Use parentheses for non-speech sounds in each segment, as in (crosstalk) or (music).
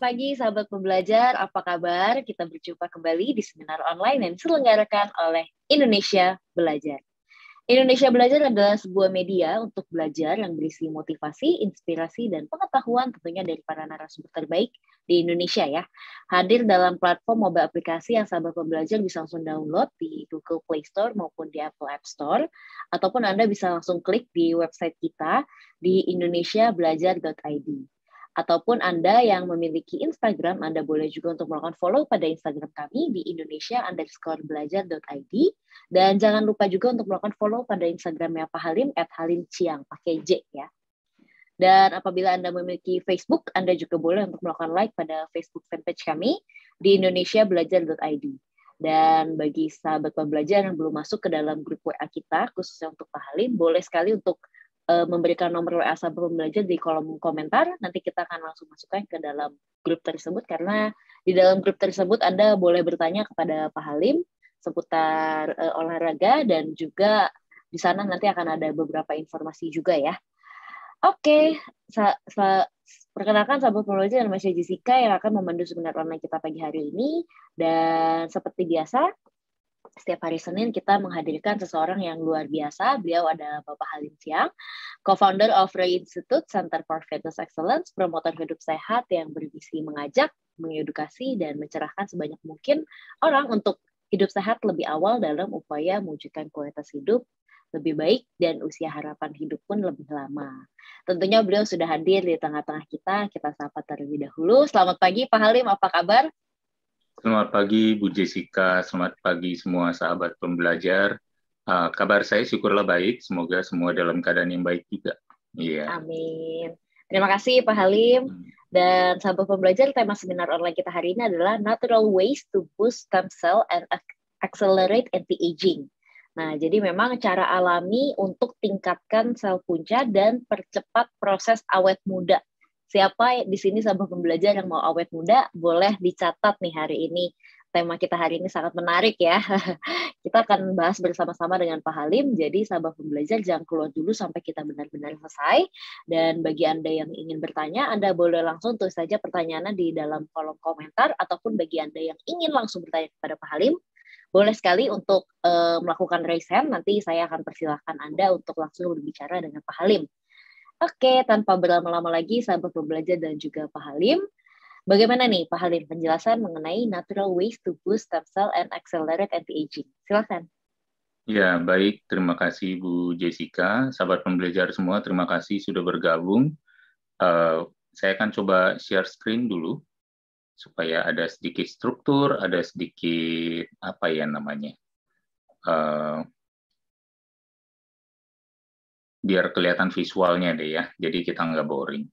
pagi sahabat pembelajar, apa kabar? Kita berjumpa kembali di seminar online yang diselenggarakan oleh Indonesia Belajar. Indonesia Belajar adalah sebuah media untuk belajar yang berisi motivasi, inspirasi, dan pengetahuan tentunya dari para narasumber terbaik di Indonesia ya. Hadir dalam platform mobile aplikasi yang sahabat pembelajar bisa langsung download di Google Play Store maupun di Apple App Store. Ataupun Anda bisa langsung klik di website kita di indonesiabelajar.id ataupun Anda yang memiliki Instagram, Anda boleh juga untuk melakukan follow pada Instagram kami di Indonesia underscore belajar.id. Dan jangan lupa juga untuk melakukan follow pada Instagramnya Pak Halim, at Halim Ciang, pakai J ya. Dan apabila Anda memiliki Facebook, Anda juga boleh untuk melakukan like pada Facebook fanpage kami di Indonesia belajar.id. Dan bagi sahabat pembelajaran yang belum masuk ke dalam grup WA kita, khususnya untuk Pak Halim, boleh sekali untuk uh, memberikan nomor WA sampai pembelajar di kolom komentar. Nanti kita akan langsung masukkan ke dalam grup tersebut karena di dalam grup tersebut Anda boleh bertanya kepada Pak Halim seputar uh, olahraga dan juga di sana nanti akan ada beberapa informasi juga ya. Oke, okay. perkenalkan sahabat pembelajar dan Mas Jessica yang akan memandu seminar online kita pagi hari ini dan seperti biasa setiap hari Senin kita menghadirkan seseorang yang luar biasa. Beliau adalah Bapak Halim Siang, co-founder of Ray Institute Center for Fitness Excellence, promotor hidup sehat yang berisi mengajak, mengedukasi, dan mencerahkan sebanyak mungkin orang untuk hidup sehat lebih awal dalam upaya mewujudkan kualitas hidup lebih baik dan usia harapan hidup pun lebih lama. Tentunya beliau sudah hadir di tengah-tengah kita. Kita sapa terlebih dahulu. Selamat pagi Pak Halim, apa kabar? Selamat pagi Bu Jessica, selamat pagi semua sahabat pembelajar. Uh, kabar saya syukurlah baik, semoga semua dalam keadaan yang baik juga. Yeah. Amin. Terima kasih Pak Halim. Hmm. Dan sahabat pembelajar, tema seminar online kita hari ini adalah Natural Ways to Boost Stem Cell and Accelerate Anti-Aging. Nah, jadi memang cara alami untuk tingkatkan sel punca dan percepat proses awet muda siapa di sini sahabat pembelajar yang mau awet muda boleh dicatat nih hari ini tema kita hari ini sangat menarik ya. (laughs) Kita akan bahas bersama-sama dengan Pak Halim. Jadi sahabat pembelajar jangan keluar dulu sampai kita benar-benar selesai. Dan bagi Anda yang ingin bertanya, Anda boleh langsung tulis saja pertanyaannya di dalam kolom komentar ataupun bagi Anda yang ingin langsung bertanya kepada Pak Halim, boleh sekali untuk e, melakukan raise hand. Nanti saya akan persilahkan Anda untuk langsung berbicara dengan Pak Halim. Oke, tanpa berlama-lama lagi, sahabat pembelajar dan juga Pak Halim, bagaimana nih Pak Halim penjelasan mengenai natural ways to boost stem cell and accelerate anti-aging? Silakan. Ya, baik. Terima kasih Bu Jessica. Sahabat pembelajar semua, terima kasih sudah bergabung. Uh, saya akan coba share screen dulu supaya ada sedikit struktur, ada sedikit apa ya namanya uh, biar kelihatan visualnya deh ya, jadi kita nggak boring.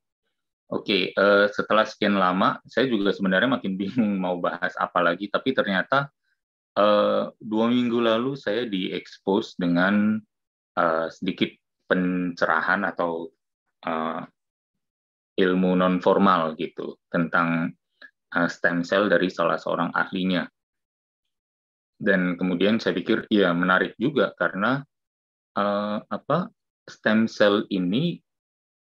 Oke, okay, uh, eh, setelah sekian lama, saya juga sebenarnya makin bingung mau bahas apa lagi, tapi ternyata uh, dua minggu lalu saya diekspos dengan uh, sedikit pencerahan atau uh, ilmu non formal gitu tentang uh, stem cell dari salah seorang ahlinya. Dan kemudian saya pikir ya menarik juga karena uh, apa stem cell ini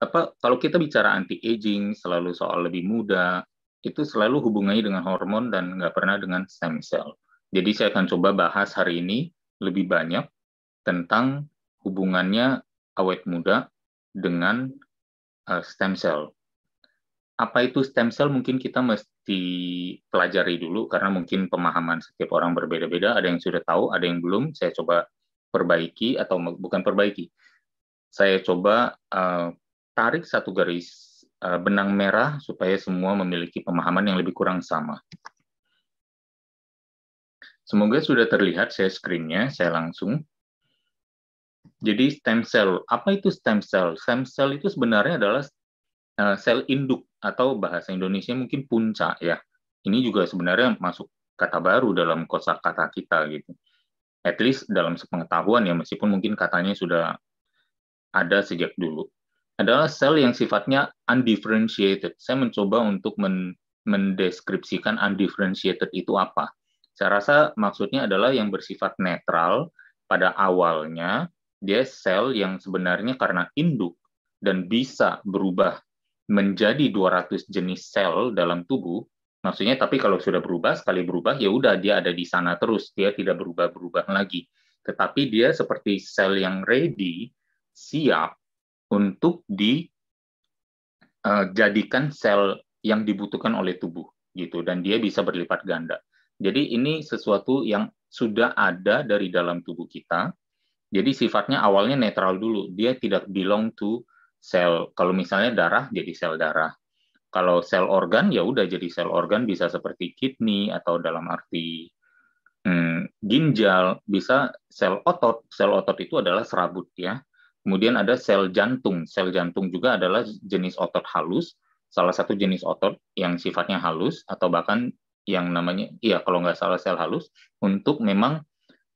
apa kalau kita bicara anti aging selalu soal lebih muda itu selalu hubungannya dengan hormon dan nggak pernah dengan stem cell. Jadi saya akan coba bahas hari ini lebih banyak tentang hubungannya awet muda dengan eh, stem cell. Apa itu stem cell? Mungkin kita mesti pelajari dulu karena mungkin pemahaman setiap orang berbeda-beda. Ada yang sudah tahu, ada yang belum. Saya coba perbaiki atau bukan perbaiki saya coba uh, tarik satu garis uh, benang merah supaya semua memiliki pemahaman yang lebih kurang sama. Semoga sudah terlihat saya screen-nya, saya langsung. Jadi stem cell, apa itu stem cell? Stem cell itu sebenarnya adalah eh, sel induk atau bahasa Indonesia mungkin punca ya. Ini juga sebenarnya masuk kata baru dalam kosakata kita gitu. At least dalam sepengetahuan ya, meskipun mungkin katanya sudah ada sejak dulu adalah sel yang sifatnya undifferentiated. Saya mencoba untuk men mendeskripsikan undifferentiated itu apa. Saya rasa maksudnya adalah yang bersifat netral pada awalnya dia sel yang sebenarnya karena induk dan bisa berubah menjadi 200 jenis sel dalam tubuh. Maksudnya tapi kalau sudah berubah sekali berubah ya udah dia ada di sana terus, dia tidak berubah-berubah lagi. Tetapi dia seperti sel yang ready siap untuk dijadikan eh, sel yang dibutuhkan oleh tubuh gitu dan dia bisa berlipat ganda. Jadi ini sesuatu yang sudah ada dari dalam tubuh kita. Jadi sifatnya awalnya netral dulu. Dia tidak belong to sel. Kalau misalnya darah jadi sel darah. Kalau sel organ ya udah jadi sel organ bisa seperti kidney atau dalam arti hmm, ginjal bisa sel otot. Sel otot itu adalah serabut ya. Kemudian ada sel jantung. Sel jantung juga adalah jenis otot halus, salah satu jenis otot yang sifatnya halus atau bahkan yang namanya iya kalau nggak salah sel halus untuk memang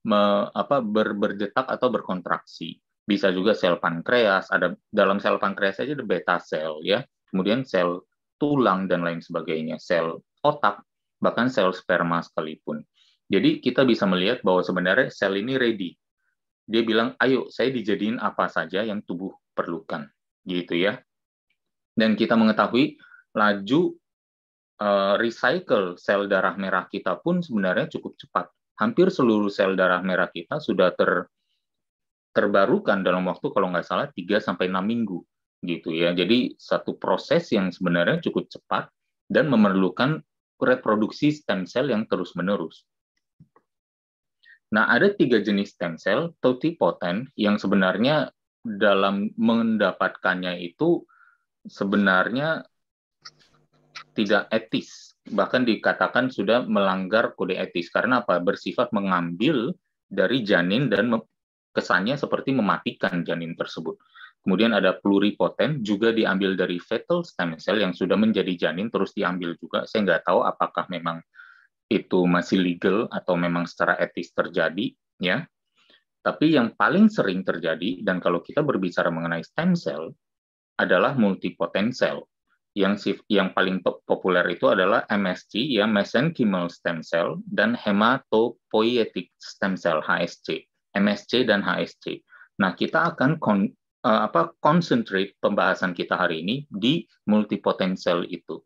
me, apa ber, berdetak atau berkontraksi. Bisa juga sel pankreas, ada dalam sel pankreas aja ada beta sel ya. Kemudian sel tulang dan lain sebagainya, sel otak, bahkan sel sperma sekalipun. Jadi kita bisa melihat bahwa sebenarnya sel ini ready dia bilang, ayo saya dijadiin apa saja yang tubuh perlukan, gitu ya. Dan kita mengetahui laju uh, recycle sel darah merah kita pun sebenarnya cukup cepat. Hampir seluruh sel darah merah kita sudah ter terbarukan dalam waktu kalau nggak salah 3 sampai 6 minggu gitu ya. Jadi satu proses yang sebenarnya cukup cepat dan memerlukan reproduksi stem cell yang terus-menerus. Nah, ada tiga jenis stem cell totipoten yang sebenarnya dalam mendapatkannya itu sebenarnya tidak etis, bahkan dikatakan sudah melanggar kode etis karena apa? bersifat mengambil dari janin dan kesannya seperti mematikan janin tersebut. Kemudian ada pluripotent juga diambil dari fetal stem cell yang sudah menjadi janin terus diambil juga. Saya nggak tahu apakah memang itu masih legal atau memang secara etis terjadi ya. Tapi yang paling sering terjadi dan kalau kita berbicara mengenai stem cell adalah multipotensial. Yang yang paling populer itu adalah MSC ya mesenchymal stem cell dan hematopoietic stem cell HSC, MSC dan HSC. Nah, kita akan kon, eh, apa concentrate pembahasan kita hari ini di multipotensial itu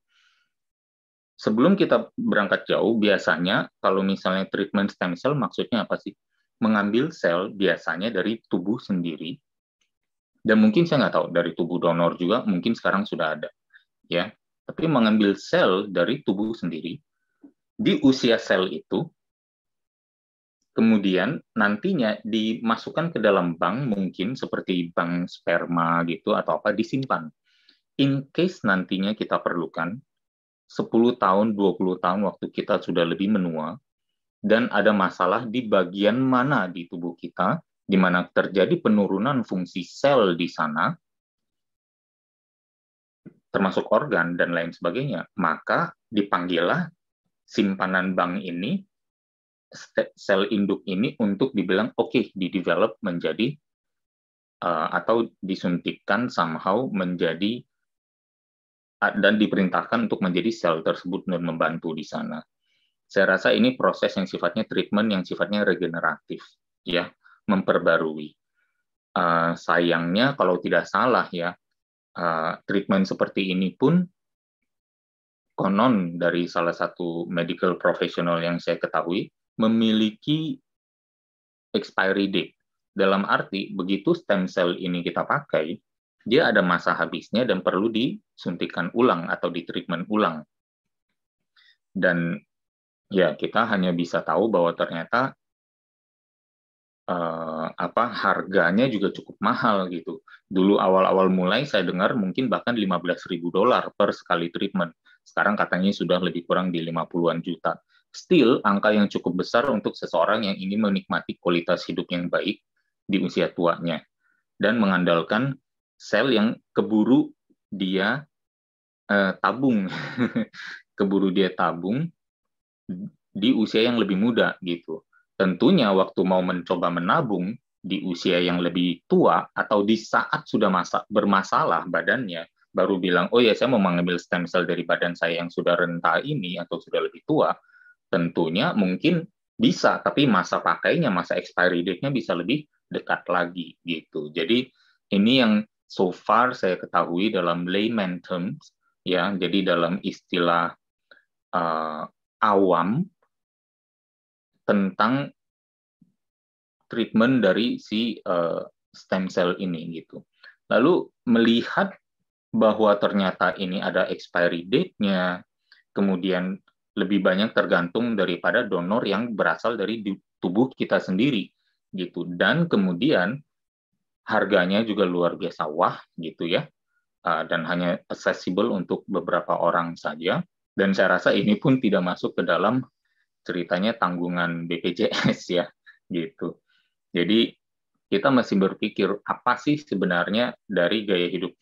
sebelum kita berangkat jauh, biasanya kalau misalnya treatment stem cell maksudnya apa sih? Mengambil sel biasanya dari tubuh sendiri, dan mungkin saya nggak tahu dari tubuh donor juga mungkin sekarang sudah ada, ya. Tapi mengambil sel dari tubuh sendiri di usia sel itu, kemudian nantinya dimasukkan ke dalam bank mungkin seperti bank sperma gitu atau apa disimpan. In case nantinya kita perlukan, 10 tahun, 20 tahun waktu kita sudah lebih menua, dan ada masalah di bagian mana di tubuh kita, di mana terjadi penurunan fungsi sel di sana, termasuk organ dan lain sebagainya, maka dipanggillah simpanan bank ini, sel induk ini untuk dibilang oke, okay, didevelop menjadi eh, atau disuntikkan somehow menjadi dan diperintahkan untuk menjadi sel tersebut dan membantu di sana. Saya rasa ini proses yang sifatnya treatment yang sifatnya regeneratif, ya, memperbarui. Uh, sayangnya kalau tidak salah ya, uh, treatment seperti ini pun konon dari salah satu medical professional yang saya ketahui memiliki expiry date. Dalam arti begitu stem cell ini kita pakai, dia ada masa habisnya dan perlu disuntikan ulang atau ditreatment ulang. Dan ya kita hanya bisa tahu bahwa ternyata eh, apa harganya juga cukup mahal gitu. Dulu awal-awal mulai saya dengar mungkin bahkan ribu dolar per sekali treatment. Sekarang katanya sudah lebih kurang di 50-an juta. Still angka yang cukup besar untuk seseorang yang ingin menikmati kualitas hidup yang baik di usia tuanya dan mengandalkan sel yang keburu dia eh, tabung, (laughs) keburu dia tabung di usia yang lebih muda gitu. Tentunya waktu mau mencoba menabung di usia yang lebih tua atau di saat sudah masa, bermasalah badannya baru bilang oh ya saya mau mengambil stem cell dari badan saya yang sudah renta ini atau sudah lebih tua tentunya mungkin bisa tapi masa pakainya masa expiry date-nya bisa lebih dekat lagi gitu. Jadi ini yang so far saya ketahui dalam layman terms ya jadi dalam istilah uh, awam tentang treatment dari si uh, stem cell ini gitu. Lalu melihat bahwa ternyata ini ada expiry date-nya, kemudian lebih banyak tergantung daripada donor yang berasal dari tubuh kita sendiri gitu. Dan kemudian harganya juga luar biasa wah gitu ya ah, dan hanya accessible untuk beberapa orang saja dan saya rasa ini pun tidak masuk ke dalam ceritanya tanggungan BPJS ya gitu jadi kita masih berpikir apa sih sebenarnya dari gaya hidup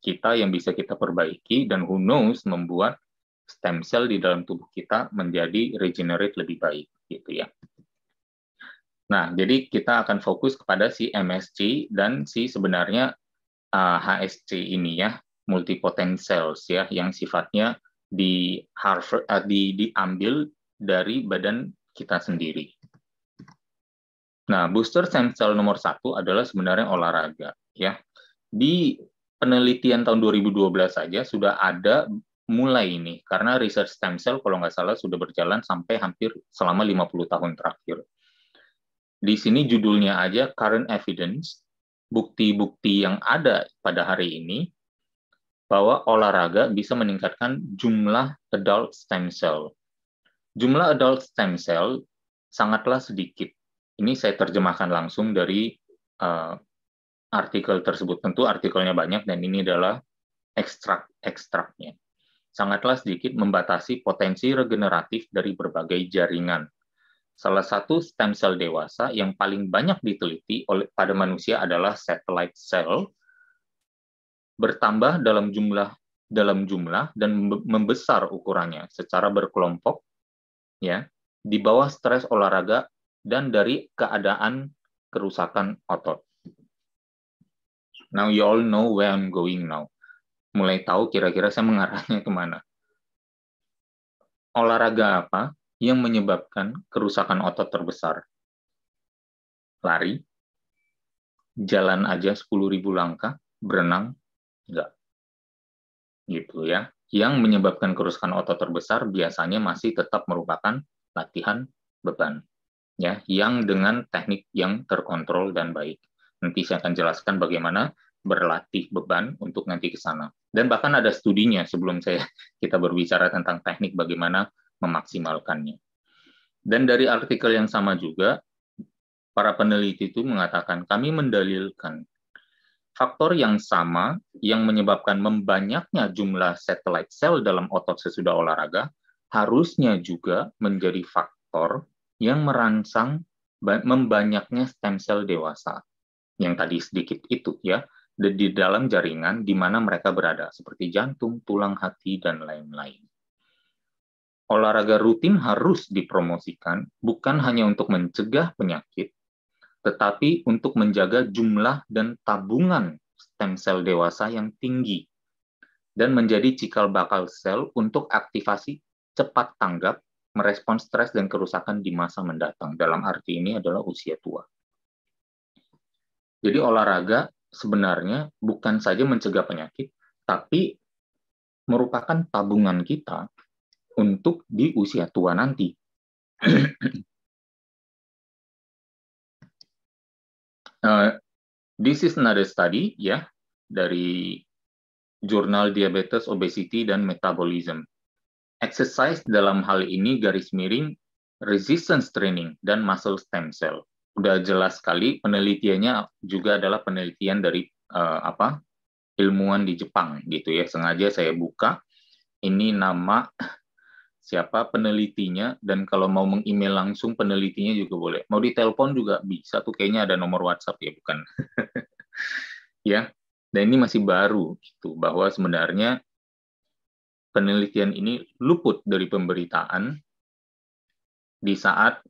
kita yang bisa kita perbaiki dan who knows membuat stem cell di dalam tubuh kita menjadi regenerate lebih baik gitu ya. Nah, jadi kita akan fokus kepada si MSC dan si sebenarnya uh, HSC ini ya, multipotentials ya, yang sifatnya di Harvard uh, di diambil dari badan kita sendiri. Nah, booster stem cell nomor satu adalah sebenarnya olahraga ya. Di penelitian tahun 2012 saja sudah ada mulai ini karena research stem cell kalau nggak salah sudah berjalan sampai hampir selama 50 tahun terakhir di sini judulnya aja current evidence, bukti-bukti yang ada pada hari ini bahwa olahraga bisa meningkatkan jumlah adult stem cell. Jumlah adult stem cell sangatlah sedikit. Ini saya terjemahkan langsung dari uh, artikel tersebut. Tentu artikelnya banyak dan ini adalah ekstrak ekstraknya sangatlah sedikit membatasi potensi regeneratif dari berbagai jaringan. Salah satu stem cell dewasa yang paling banyak diteliti oleh pada manusia adalah satellite cell bertambah dalam jumlah dalam jumlah dan membesar ukurannya secara berkelompok ya di bawah stres olahraga dan dari keadaan kerusakan otot. Now you all know where I'm going now. Mulai tahu kira-kira saya mengarahnya kemana. Olahraga apa yang menyebabkan kerusakan otot terbesar. Lari, jalan aja 10.000 langkah, berenang, enggak. Gitu ya. Yang menyebabkan kerusakan otot terbesar biasanya masih tetap merupakan latihan beban. Ya, yang dengan teknik yang terkontrol dan baik. Nanti saya akan jelaskan bagaimana berlatih beban untuk nanti ke sana. Dan bahkan ada studinya sebelum saya (laughs) kita berbicara tentang teknik bagaimana memaksimalkannya. Dan dari artikel yang sama juga, para peneliti itu mengatakan kami mendalilkan faktor yang sama yang menyebabkan membanyaknya jumlah satellite cell dalam otot sesudah olahraga harusnya juga menjadi faktor yang merangsang membanyaknya stem cell dewasa yang tadi sedikit itu ya di dalam jaringan di mana mereka berada seperti jantung, tulang hati dan lain-lain olahraga rutin harus dipromosikan bukan hanya untuk mencegah penyakit, tetapi untuk menjaga jumlah dan tabungan stem cell dewasa yang tinggi dan menjadi cikal bakal sel untuk aktivasi cepat tanggap, merespons stres dan kerusakan di masa mendatang. Dalam arti ini adalah usia tua. Jadi olahraga sebenarnya bukan saja mencegah penyakit, tapi merupakan tabungan kita untuk di usia tua nanti. uh, (clears throat) this is another study ya dari jurnal Diabetes, Obesity, dan Metabolism. Exercise dalam hal ini garis miring resistance training dan muscle stem cell. Udah jelas sekali penelitiannya juga adalah penelitian dari uh, apa ilmuwan di Jepang gitu ya. Sengaja saya buka ini nama siapa penelitinya dan kalau mau meng-email langsung penelitinya juga boleh. Mau ditelepon juga bisa tuh kayaknya ada nomor WhatsApp ya bukan. (laughs) ya. Dan ini masih baru gitu bahwa sebenarnya penelitian ini luput dari pemberitaan di saat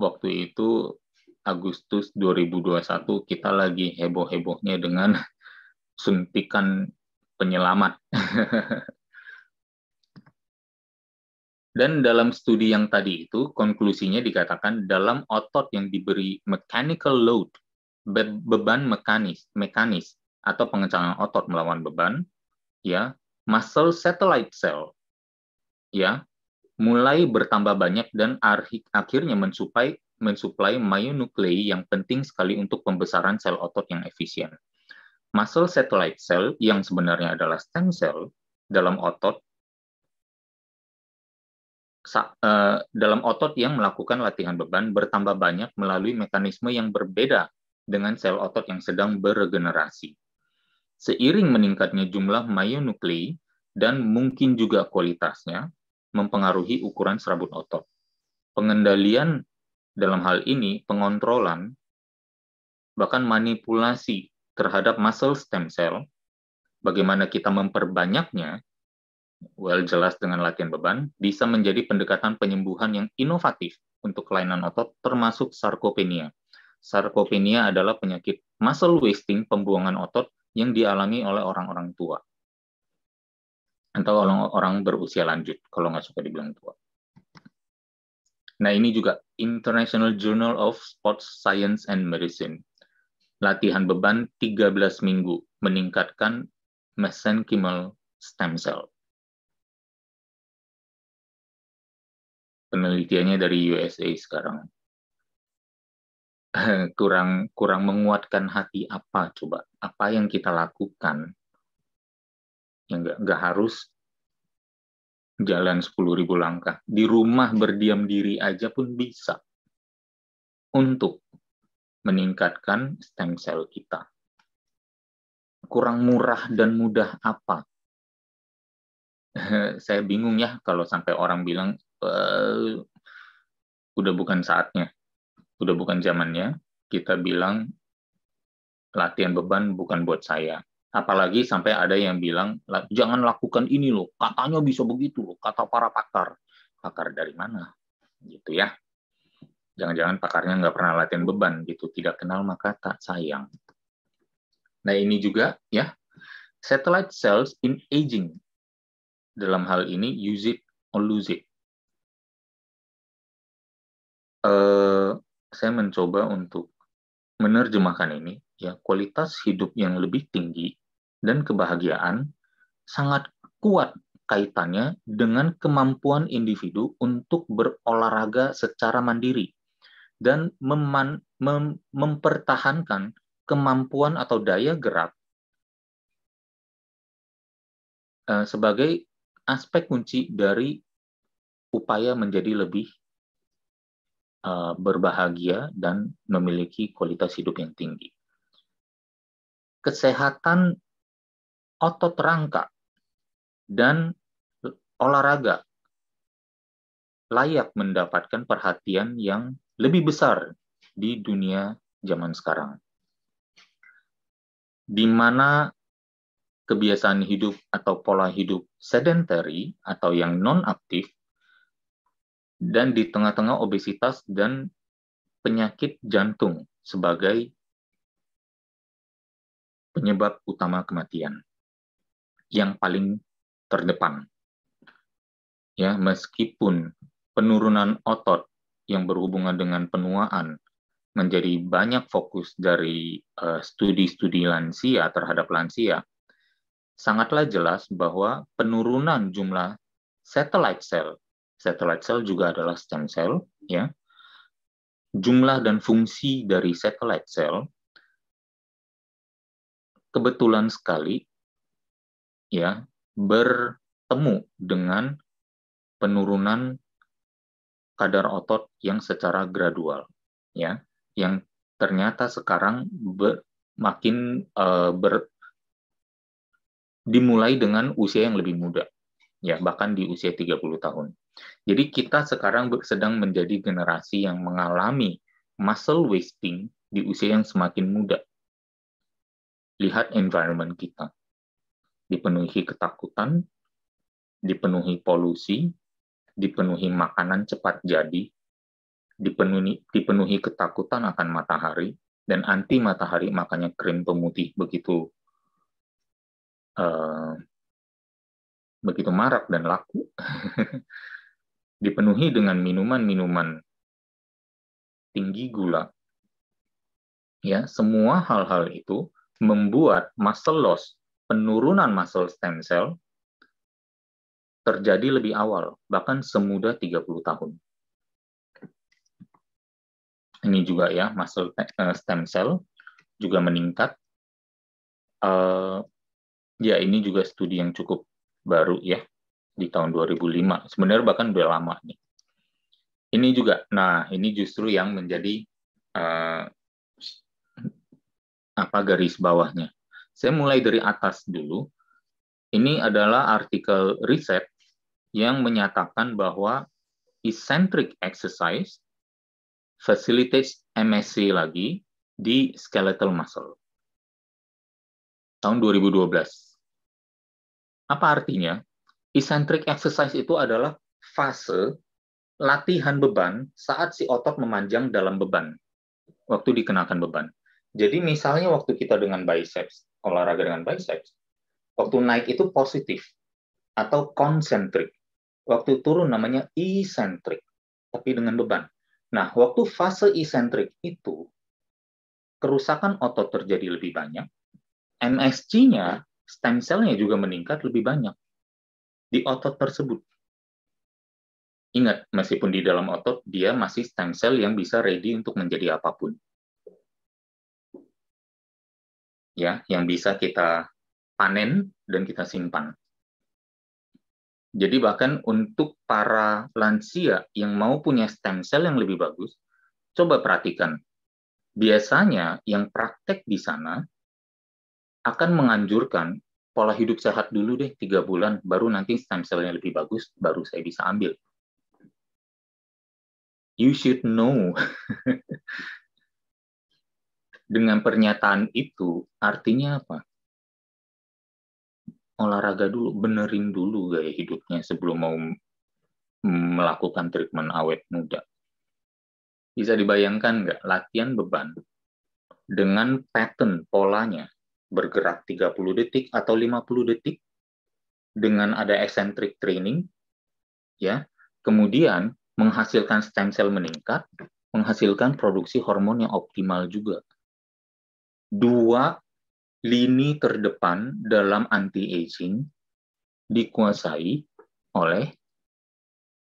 waktu itu Agustus 2021 kita lagi heboh-hebohnya dengan (laughs) suntikan penyelamat (laughs) Dan dalam studi yang tadi itu, konklusinya dikatakan dalam otot yang diberi mechanical load, be beban mekanis, mekanis atau pengencangan otot melawan beban, ya, muscle satellite cell, ya, mulai bertambah banyak dan akhirnya mensuplai mensuplai myonuclei yang penting sekali untuk pembesaran sel otot yang efisien. Muscle satellite cell yang sebenarnya adalah stem cell dalam otot Eh, dalam otot yang melakukan latihan beban bertambah banyak melalui mekanisme yang berbeda dengan sel otot yang sedang beregenerasi. Seiring meningkatnya jumlah myonuklei dan mungkin juga kualitasnya, mempengaruhi ukuran serabut otot. Pengendalian dalam hal ini pengontrolan bahkan manipulasi terhadap muscle stem cell bagaimana kita memperbanyaknya well jelas dengan latihan beban, bisa menjadi pendekatan penyembuhan yang inovatif untuk kelainan otot termasuk sarkopenia. Sarkopenia adalah penyakit muscle wasting, pembuangan otot yang dialami oleh orang-orang tua atau orang-orang berusia lanjut, kalau nggak suka dibilang tua. Nah ini juga International Journal of Sports Science and Medicine. Latihan beban 13 minggu meningkatkan mesenchymal stem cell. penelitiannya dari USA sekarang (laughs) kurang kurang menguatkan hati apa coba apa yang kita lakukan yang nggak nggak harus jalan 10.000 langkah di rumah berdiam diri aja pun bisa untuk meningkatkan stem cell kita kurang murah dan mudah apa (laughs) saya bingung ya kalau sampai orang bilang uh, udah bukan saatnya, udah bukan zamannya kita bilang latihan beban bukan buat saya. Apalagi sampai ada yang bilang jangan lakukan ini loh, katanya bisa begitu loh, kata para pakar. Pakar dari mana? Gitu ya. Jangan-jangan pakarnya nggak pernah latihan beban gitu, tidak kenal maka tak sayang. Nah ini juga ya, satellite cells in aging. Dalam hal ini use it or lose it eh, saya mencoba untuk menerjemahkan ini ya kualitas hidup yang lebih tinggi dan kebahagiaan sangat kuat kaitannya dengan kemampuan individu untuk berolahraga secara mandiri dan meman, mem, mempertahankan kemampuan atau daya gerak eh, sebagai aspek kunci dari upaya menjadi lebih Eh, berbahagia dan memiliki kualitas hidup yang tinggi. Kesehatan otot rangka dan olahraga layak mendapatkan perhatian yang lebih besar di dunia zaman sekarang. Di mana kebiasaan hidup atau pola hidup sedentary atau yang non-aktif dan di tengah-tengah obesitas dan penyakit jantung sebagai penyebab utama kematian yang paling terdepan. Ya, meskipun penurunan otot yang berhubungan dengan penuaan menjadi banyak fokus dari eh, studi-studi uh, lansia terhadap lansia, sangatlah jelas bahwa penurunan jumlah satellite cell Satellite cell juga adalah stem cell, ya. Jumlah dan fungsi dari satellite cell kebetulan sekali ya bertemu dengan penurunan kadar otot yang secara gradual ya yang ternyata sekarang ber, makin uh, ber, dimulai dengan usia yang lebih muda ya bahkan di usia 30 tahun. Jadi kita sekarang sedang menjadi generasi yang mengalami muscle wasting di usia yang semakin muda. Lihat environment kita. Dipenuhi ketakutan, dipenuhi polusi, dipenuhi makanan cepat jadi, dipenuhi, dipenuhi ketakutan akan matahari, dan anti matahari makanya krim pemutih begitu uh, begitu marak dan laku, (laughs) dipenuhi dengan minuman-minuman tinggi gula. Ya, semua hal-hal itu membuat muscle loss, penurunan muscle stem cell terjadi lebih awal, bahkan semudah 30 tahun. Ini juga ya, muscle eh, stem cell juga meningkat. Uh, ya, ini juga studi yang cukup baru ya di tahun 2005. Sebenarnya bahkan udah lama nih. Ini juga, nah ini justru yang menjadi uh, apa garis bawahnya. Saya mulai dari atas dulu. Ini adalah artikel riset yang menyatakan bahwa eccentric exercise facilitates MSC lagi di skeletal muscle. Tahun 2012 apa artinya? Eccentric exercise itu adalah fase latihan beban saat si otot memanjang dalam beban. Waktu dikenakan beban. Jadi misalnya waktu kita dengan biceps, olahraga dengan biceps, waktu naik itu positif atau konsentrik. Waktu turun namanya isentrik tapi dengan beban. Nah, waktu fase isentrik itu kerusakan otot terjadi lebih banyak, msg nya stem cell-nya juga meningkat lebih banyak di otot tersebut. Ingat, meskipun di dalam otot, dia masih stem cell yang bisa ready untuk menjadi apapun. Ya, yang bisa kita panen dan kita simpan. Jadi bahkan untuk para lansia yang mau punya stem cell yang lebih bagus, coba perhatikan. Biasanya yang praktek di sana akan menganjurkan pola hidup sehat dulu deh tiga bulan, baru nanti stem cell-nya lebih bagus, baru saya bisa ambil. You should know. (laughs) Dengan pernyataan itu, artinya apa? Olahraga dulu, benerin dulu gaya hidupnya sebelum mau melakukan treatment awet muda. Bisa dibayangkan nggak latihan beban dengan pattern polanya bergerak 30 detik atau 50 detik dengan ada eccentric training ya kemudian menghasilkan stem cell meningkat menghasilkan produksi hormon yang optimal juga dua lini terdepan dalam anti aging dikuasai oleh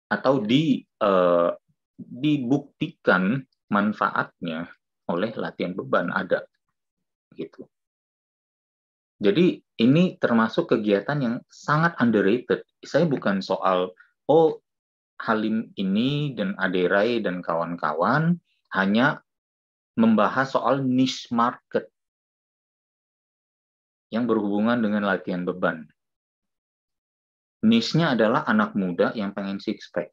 atau di uh, dibuktikan manfaatnya oleh latihan beban ada gitu jadi ini termasuk kegiatan yang sangat underrated. Saya bukan soal oh Halim ini dan Aderai dan kawan-kawan hanya membahas soal niche market yang berhubungan dengan latihan beban. Niche-nya adalah anak muda yang pengen six pack.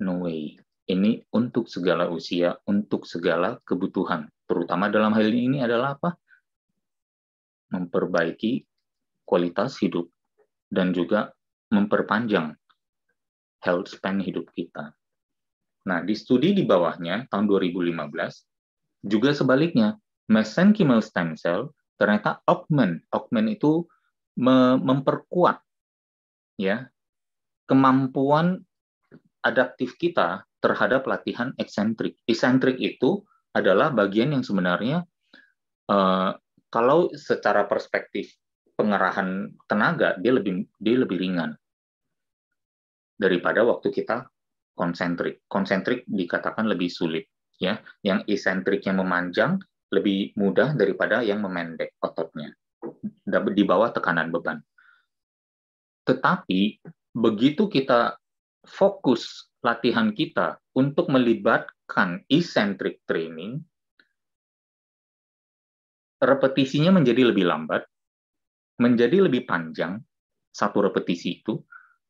No way. Ini untuk segala usia, untuk segala kebutuhan. Terutama dalam hal ini adalah apa? memperbaiki kualitas hidup dan juga memperpanjang health span hidup kita. Nah, di studi di bawahnya tahun 2015 juga sebaliknya, mesenchymal stem cell ternyata augment, augment itu memperkuat ya kemampuan adaptif kita terhadap latihan eksentrik. Eksentrik itu adalah bagian yang sebenarnya uh, kalau secara perspektif pengerahan tenaga dia lebih dia lebih ringan daripada waktu kita konsentrik. Konsentrik dikatakan lebih sulit ya, yang isentriknya memanjang lebih mudah daripada yang memendek ototnya di bawah tekanan beban. Tetapi begitu kita fokus latihan kita untuk melibatkan isentrik training, repetisinya menjadi lebih lambat, menjadi lebih panjang, satu repetisi itu,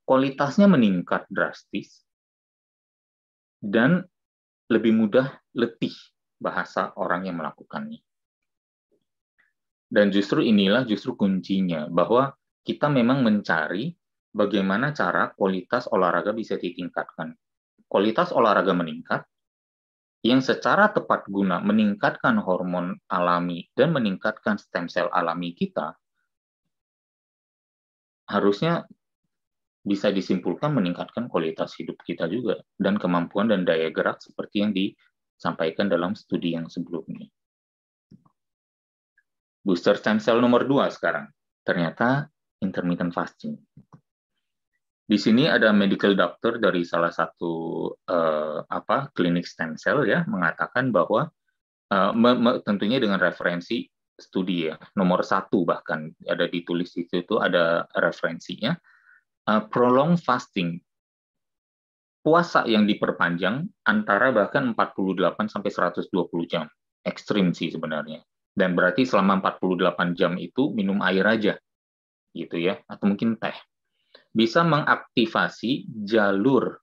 kualitasnya meningkat drastis, dan lebih mudah letih bahasa orang yang melakukannya. Dan justru inilah justru kuncinya, bahwa kita memang mencari bagaimana cara kualitas olahraga bisa ditingkatkan. Kualitas olahraga meningkat, yang secara tepat guna meningkatkan hormon alami dan meningkatkan stem cell alami kita, harusnya bisa disimpulkan meningkatkan kualitas hidup kita juga dan kemampuan dan daya gerak seperti yang disampaikan dalam studi yang sebelumnya. Booster stem cell nomor dua sekarang, ternyata intermittent fasting. Di sini ada medical doctor dari salah satu uh, apa klinik stem cell ya mengatakan bahwa uh, tentunya dengan referensi studi ya nomor satu bahkan ada ditulis itu itu ada referensinya uh, eh, prolong fasting puasa yang diperpanjang antara bahkan 48 sampai 120 jam ekstrim sih sebenarnya dan berarti selama 48 jam itu minum air aja gitu ya atau mungkin teh bisa mengaktifasi jalur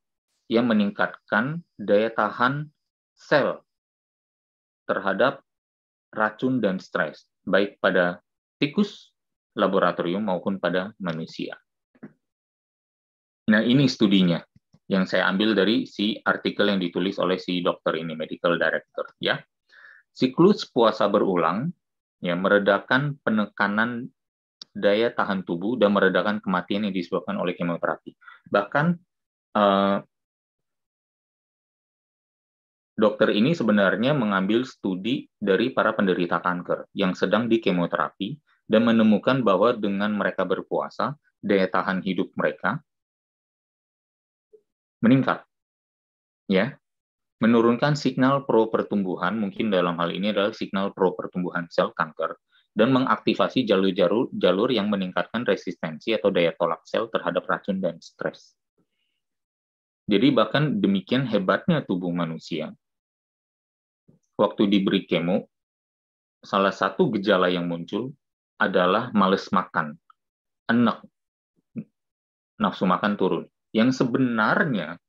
yang meningkatkan daya tahan sel terhadap racun dan stres, baik pada tikus, laboratorium, maupun pada manusia. Nah, ini studinya yang saya ambil dari si artikel yang ditulis oleh si dokter ini, medical director. ya. Siklus puasa berulang yang meredakan penekanan daya tahan tubuh dan meredakan kematian yang disebabkan oleh kemoterapi. Bahkan uh, dokter ini sebenarnya mengambil studi dari para penderita kanker yang sedang di kemoterapi dan menemukan bahwa dengan mereka berpuasa, daya tahan hidup mereka meningkat. Ya, menurunkan signal pro pertumbuhan mungkin dalam hal ini adalah signal pro pertumbuhan sel kanker dan mengaktifasi jalur-jalur yang meningkatkan resistensi atau daya tolak sel terhadap racun dan stres. Jadi bahkan demikian hebatnya tubuh manusia. Waktu diberi kemo, salah satu gejala yang muncul adalah males makan, enak, nafsu makan turun. Yang sebenarnya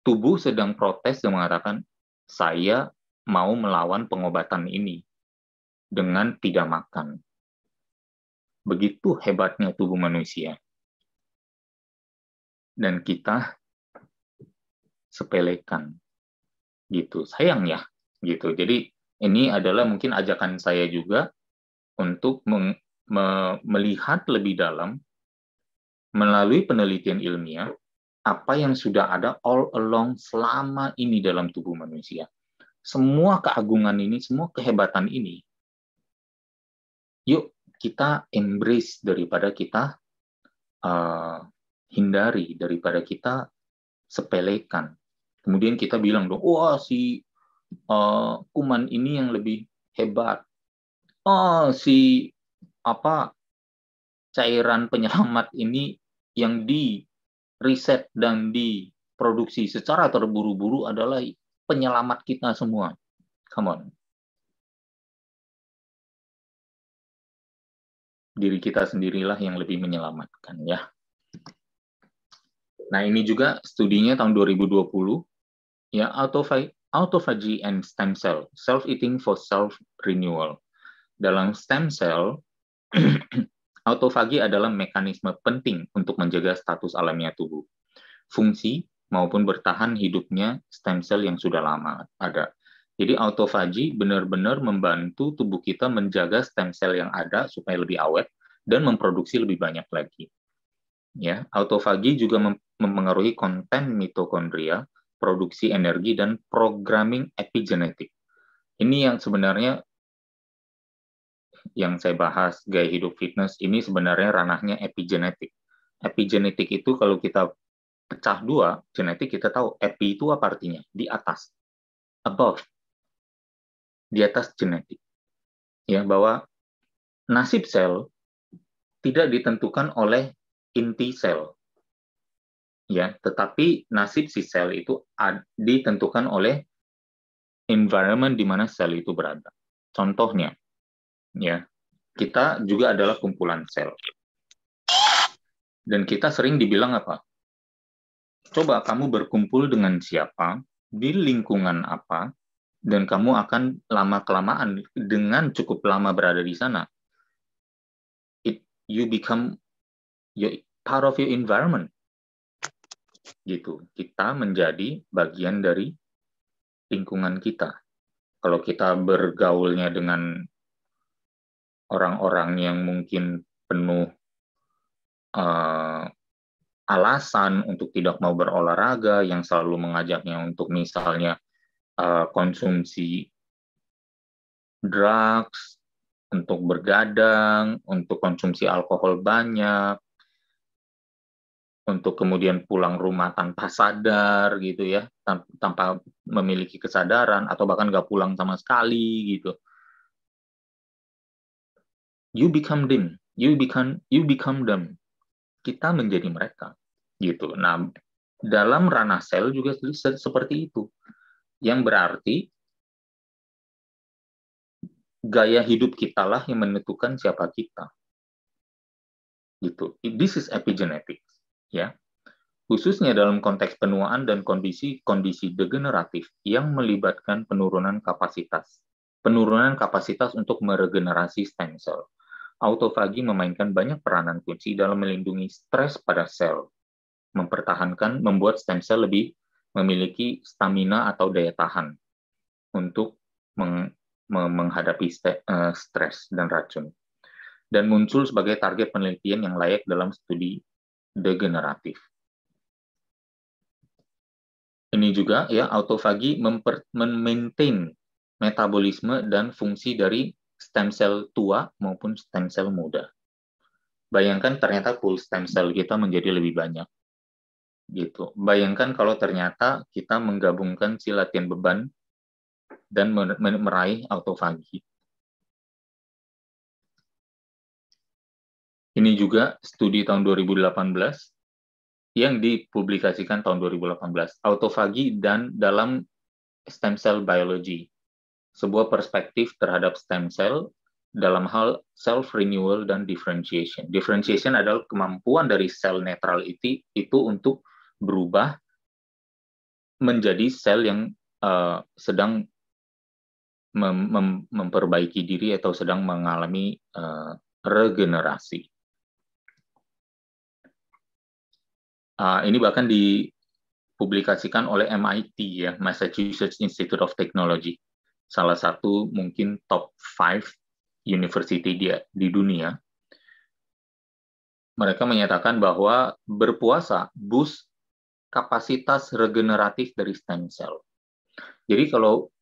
tubuh sedang protes dan mengatakan, saya mau melawan pengobatan ini, dengan tidak makan. Begitu hebatnya tubuh manusia. Dan kita sepelekan. Gitu. Sayang ya. Gitu. Jadi ini adalah mungkin ajakan saya juga untuk me, melihat lebih dalam melalui penelitian ilmiah apa yang sudah ada all along selama ini dalam tubuh manusia. Semua keagungan ini, semua kehebatan ini yuk kita embrace daripada kita uh, hindari daripada kita sepelekan. Kemudian kita bilang dong, wah si uh, kuman ini yang lebih hebat. Oh si apa cairan penyelamat ini yang di riset dan diproduksi secara terburu-buru adalah penyelamat kita semua. Come on. diri kita sendirilah yang lebih menyelamatkan ya. Nah, ini juga studinya tahun 2020 ya autophagy, and stem cell, self eating for self renewal. Dalam stem cell (clears throat) autofagi adalah mekanisme penting untuk menjaga status alamnya tubuh. Fungsi maupun bertahan hidupnya stem cell yang sudah lama ada. Jadi autofagi benar-benar membantu tubuh kita menjaga stem cell yang ada supaya lebih awet dan memproduksi lebih banyak lagi. Ya, autofagi juga mempengaruhi konten mitokondria, produksi energi dan programming epigenetik. Ini yang sebenarnya yang saya bahas gaya hidup fitness ini sebenarnya ranahnya epigenetik. Epigenetik itu kalau kita pecah dua, genetik kita tahu epi itu apa artinya? Di atas, above, di atas genetik. Ya, bahwa nasib sel tidak ditentukan oleh inti sel. Ya, tetapi nasib si sel itu ditentukan oleh environment di mana sel itu berada. Contohnya, ya, kita juga adalah kumpulan sel. Dan kita sering dibilang apa? Coba kamu berkumpul dengan siapa, di lingkungan apa, dan kamu akan lama kelamaan dengan cukup lama berada di sana it you become your part of your environment gitu kita menjadi bagian dari lingkungan kita kalau kita bergaulnya dengan orang-orang yang mungkin penuh uh, alasan untuk tidak mau berolahraga yang selalu mengajaknya untuk misalnya Eh, konsumsi drugs, untuk bergadang, untuk konsumsi alkohol banyak, untuk kemudian pulang rumah tanpa sadar gitu ya, tanpa memiliki kesadaran atau bahkan nggak pulang sama sekali gitu. You become them, you become you become them. Kita menjadi mereka gitu. Nah, dalam ranah sel juga seperti itu yang berarti gaya hidup kita lah yang menentukan siapa kita. Gitu. This is epigenetics, ya. Khususnya dalam konteks penuaan dan kondisi-kondisi degeneratif yang melibatkan penurunan kapasitas. Penurunan kapasitas untuk meregenerasi stem cell. Autofagi memainkan banyak peranan kunci dalam melindungi stres pada sel, mempertahankan membuat stem cell lebih memiliki stamina atau daya tahan untuk meng, menghadapi eh, stres dan racun dan muncul sebagai target penelitian yang layak dalam studi degeneratif. Ini juga ya autofagi memaintain metabolisme dan fungsi dari stem cell tua maupun stem cell muda. Bayangkan ternyata pool stem cell kita menjadi lebih banyak gitu. Bayangkan kalau ternyata kita menggabungkan si latihan beban dan meraih autofagi. Ini juga studi tahun 2018 yang dipublikasikan tahun 2018, autofagi dan dalam stem cell biology, sebuah perspektif terhadap stem cell dalam hal self renewal dan differentiation. Differentiation adalah kemampuan dari sel netral itu itu untuk berubah menjadi sel yang uh, sedang mem mem memperbaiki diri atau sedang mengalami uh, regenerasi. Uh, ini bahkan dipublikasikan oleh MIT ya, Massachusetts Institute of Technology, salah satu mungkin top five university di, di dunia. Mereka menyatakan bahwa berpuasa boost kapasitas regeneratif dari stem cell. Jadi kalau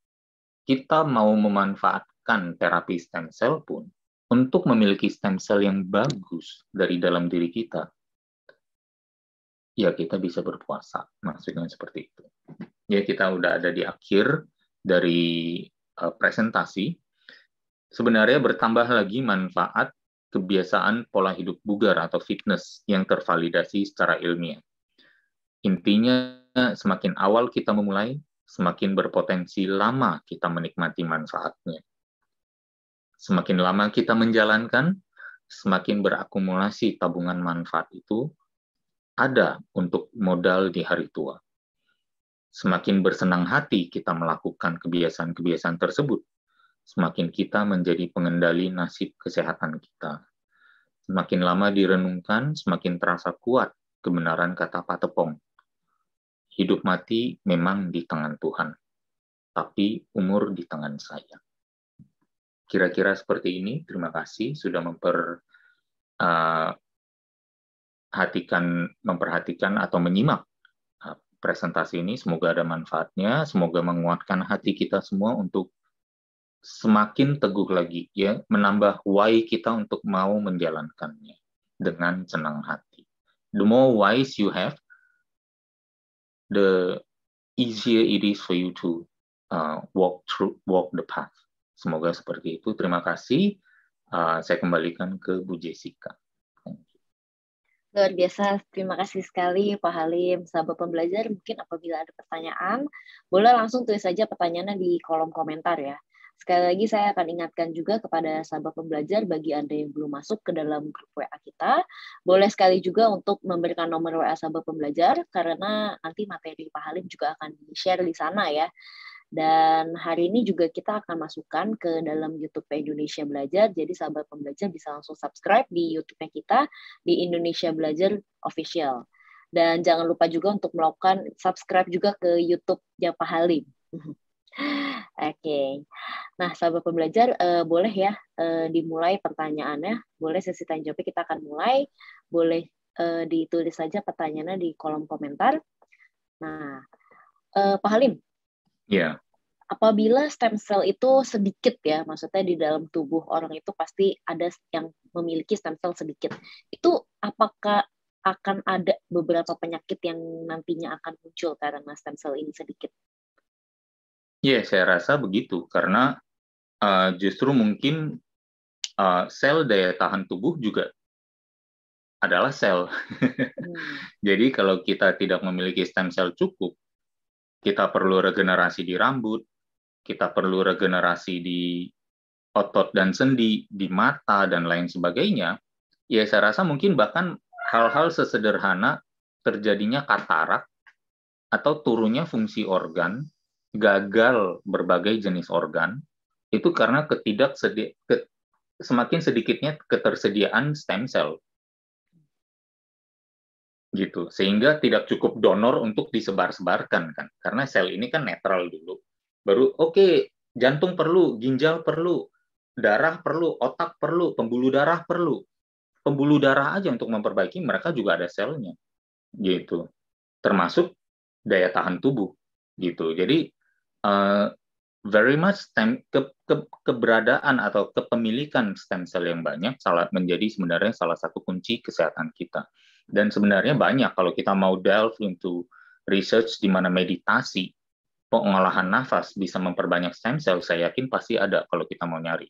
kita mau memanfaatkan terapi stem cell pun, untuk memiliki stem cell yang bagus dari dalam diri kita, ya kita bisa berpuasa. Maksudnya seperti itu. Ya kita udah ada di akhir dari uh, presentasi. Sebenarnya bertambah lagi manfaat kebiasaan pola hidup bugar atau fitness yang tervalidasi secara ilmiah. Intinya, semakin awal kita memulai, semakin berpotensi lama kita menikmati manfaatnya. Semakin lama kita menjalankan, semakin berakumulasi tabungan manfaat itu ada untuk modal di hari tua. Semakin bersenang hati kita melakukan kebiasaan-kebiasaan tersebut, semakin kita menjadi pengendali nasib kesehatan kita. Semakin lama direnungkan, semakin terasa kuat kebenaran kata Patepong Hidup mati memang di tangan Tuhan, tapi umur di tangan saya. Kira-kira seperti ini. Terima kasih sudah memper uh, memperhatikan atau menyimak uh, presentasi ini. Semoga ada manfaatnya. Semoga menguatkan hati kita semua untuk semakin teguh lagi ya menambah why kita untuk mau menjalankannya dengan senang hati. The more wise you have, the easier it is for you to uh, walk through walk the path. Semoga seperti itu. Terima kasih. Uh, saya kembalikan ke Bu Jessica. Luar biasa, terima kasih sekali Pak Halim. Sahabat pembelajar, mungkin apabila ada pertanyaan, boleh langsung tulis saja pertanyaannya di kolom komentar ya. Sekali lagi saya akan ingatkan juga kepada sahabat pembelajar bagi Anda yang belum masuk ke dalam grup WA kita, boleh sekali juga untuk memberikan nomor WA sahabat pembelajar karena nanti materi Pak Halim juga akan di-share di sana ya. Dan hari ini juga kita akan masukkan ke dalam YouTube Indonesia Belajar. Jadi sahabat pembelajar bisa langsung subscribe di youtube kita di Indonesia Belajar Official. Dan jangan lupa juga untuk melakukan subscribe juga ke YouTube-nya Pak Halim. (laughs) (laughs) Oke. Okay. Nah, sahabat pembelajar, uh, boleh ya uh, dimulai pertanyaannya. Boleh sesi tanya jawab kita akan mulai. Boleh uh, ditulis saja pertanyaannya di kolom komentar. Nah, uh, Pak Halim. ya. Yeah. Apabila stem cell itu sedikit ya, maksudnya di dalam tubuh orang itu pasti ada yang memiliki stem cell sedikit. Itu apakah akan ada beberapa penyakit yang nantinya akan muncul karena stem cell ini sedikit? Iya, yeah, saya rasa begitu karena uh, justru mungkin uh, sel daya tahan tubuh juga adalah sel. hmm. (laughs) Jadi kalau kita tidak memiliki stem cell cukup, kita perlu regenerasi di rambut, kita perlu regenerasi di otot dan sendi, di mata dan lain sebagainya. Ya saya rasa mungkin bahkan hal-hal sesederhana terjadinya katarak atau turunnya fungsi organ gagal berbagai jenis organ itu karena ketidak sedi ke semakin sedikitnya ketersediaan stem cell gitu sehingga tidak cukup donor untuk disebar-sebarkan kan karena sel ini kan netral dulu baru oke okay, jantung perlu ginjal perlu darah perlu otak perlu pembuluh darah perlu pembuluh darah aja untuk memperbaiki mereka juga ada selnya gitu termasuk daya tahan tubuh gitu jadi uh, very much stem ke, ke, keberadaan atau kepemilikan stem cell yang banyak salah menjadi sebenarnya salah satu kunci kesehatan kita. Dan sebenarnya banyak kalau kita mau delve into research di mana meditasi pengolahan nafas bisa memperbanyak stem cell, saya yakin pasti ada kalau kita mau nyari.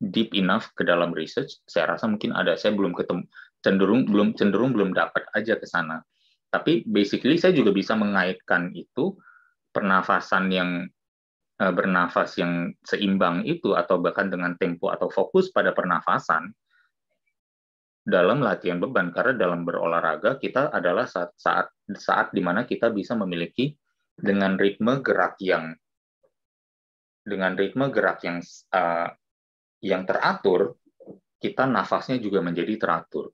Deep enough ke dalam research, saya rasa mungkin ada. Saya belum ketemu, cenderung belum cenderung belum dapat aja ke sana. Tapi basically saya juga bisa mengaitkan itu pernafasan yang uh, bernafas yang seimbang itu atau bahkan dengan tempo atau fokus pada pernafasan dalam latihan beban karena dalam berolahraga kita adalah saat saat saat dimana kita bisa memiliki dengan ritme gerak yang dengan ritme gerak yang uh, yang teratur kita nafasnya juga menjadi teratur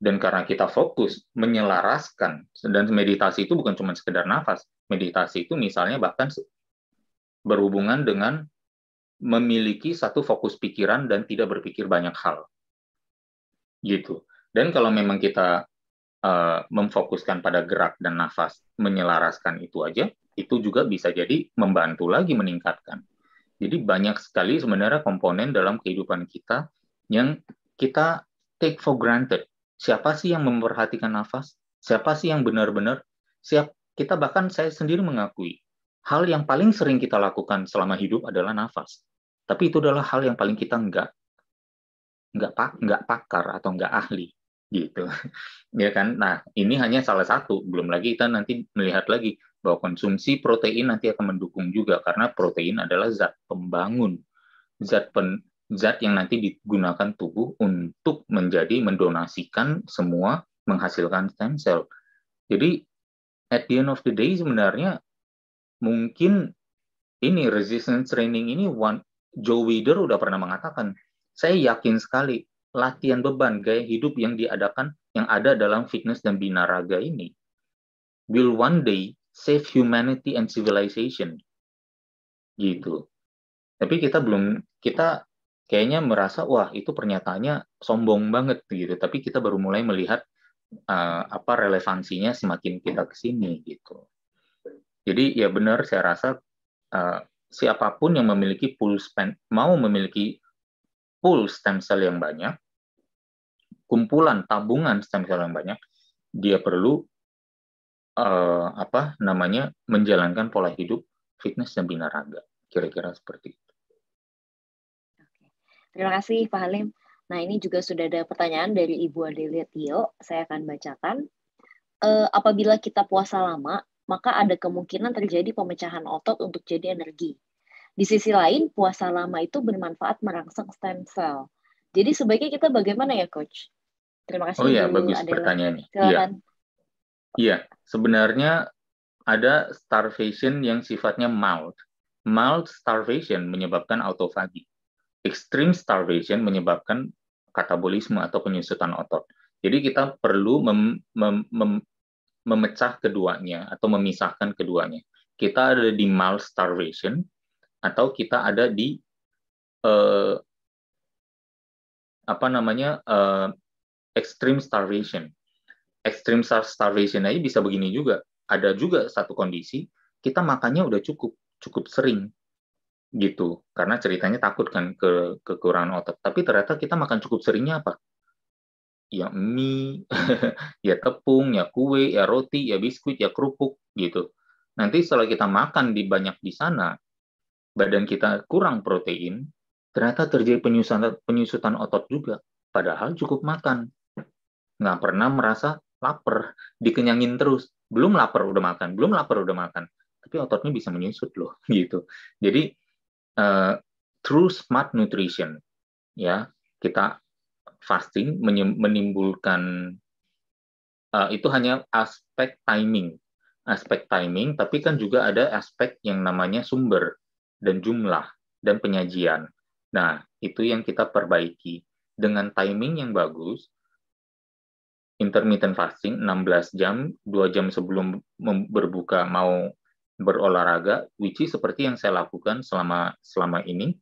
dan karena kita fokus menyelaraskan dan meditasi itu bukan cuma sekedar nafas meditasi itu misalnya bahkan berhubungan dengan memiliki satu fokus pikiran dan tidak berpikir banyak hal. Gitu. Dan kalau memang kita uh, memfokuskan pada gerak dan nafas, menyelaraskan itu aja, itu juga bisa jadi membantu lagi meningkatkan. Jadi banyak sekali sebenarnya komponen dalam kehidupan kita yang kita take for granted. Siapa sih yang memperhatikan nafas? Siapa sih yang benar-benar siap kita bahkan saya sendiri mengakui hal yang paling sering kita lakukan selama hidup adalah nafas. Tapi itu adalah hal yang paling kita nggak nggak pak nggak pakar atau nggak ahli gitu (laughs) ya kan nah ini hanya salah satu belum lagi kita nanti melihat lagi bahwa konsumsi protein nanti akan mendukung juga karena protein adalah zat pembangun zat pen, zat yang nanti digunakan tubuh untuk menjadi mendonasikan semua menghasilkan stem cell jadi at the end of the day sebenarnya mungkin ini resistance training ini one Joe Wider udah pernah mengatakan saya yakin sekali latihan beban gaya hidup yang diadakan yang ada dalam fitness dan binaraga ini will one day save humanity and civilization gitu tapi kita belum kita kayaknya merasa wah itu pernyataannya sombong banget gitu tapi kita baru mulai melihat uh, apa relevansinya semakin kita kesini gitu. Jadi ya benar saya rasa uh, siapapun yang memiliki pool spend, mau memiliki pool stem cell yang banyak, kumpulan tabungan stem cell yang banyak, dia perlu uh, apa namanya menjalankan pola hidup fitness dan binaraga, kira-kira seperti itu. Terima kasih Pak Halim. Nah, ini juga sudah ada pertanyaan dari Ibu Adelia Tio, saya akan bacakan. E, apabila kita puasa lama, maka ada kemungkinan terjadi pemecahan otot untuk jadi energi. Di sisi lain, puasa lama itu bermanfaat merangsang stem cell. Jadi sebaiknya kita bagaimana ya, Coach? Terima kasih. Oh iya, bagus Adela. pertanyaannya. Iya. iya, sebenarnya ada starvation yang sifatnya mild. Mild starvation menyebabkan autofagi. Extreme starvation menyebabkan katabolisme atau penyusutan otot. Jadi kita perlu mem, mem, mem, memecah keduanya atau memisahkan keduanya. Kita ada di mal starvation atau kita ada di uh, apa namanya uh, extreme starvation. Extreme starvation aja bisa begini juga. Ada juga satu kondisi kita makannya udah cukup, cukup sering, gitu karena ceritanya takut kan ke kekurangan otot tapi ternyata kita makan cukup seringnya apa ya mie (laughs) ya tepung ya kue ya roti ya biskuit ya kerupuk gitu nanti setelah kita makan di banyak di sana badan kita kurang protein ternyata terjadi penyusutan penyusutan otot juga padahal cukup makan nggak pernah merasa lapar (laughs) dikenyangin terus belum lapar udah makan belum lapar udah makan tapi ototnya bisa menyusut loh (laughs) gitu jadi uh, through smart nutrition ya kita fasting menimbulkan uh, itu hanya aspek timing aspek timing tapi kan juga ada aspek yang namanya sumber dan jumlah dan penyajian nah itu yang kita perbaiki dengan timing yang bagus intermittent fasting 16 jam 2 jam sebelum berbuka mau berolahraga, which is seperti yang saya lakukan selama selama ini.